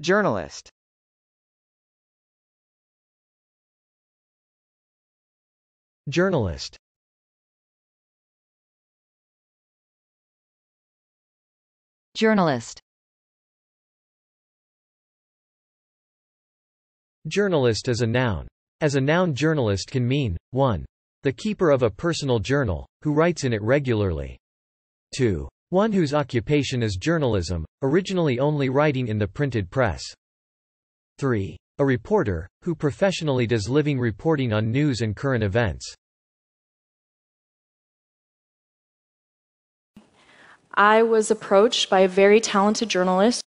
Journalist Journalist Journalist Journalist is a noun. As a noun journalist can mean, 1. The keeper of a personal journal, who writes in it regularly. 2. One whose occupation is journalism, originally only writing in the printed press. 3. A reporter, who professionally does living reporting on news and current events. I was approached by a very talented journalist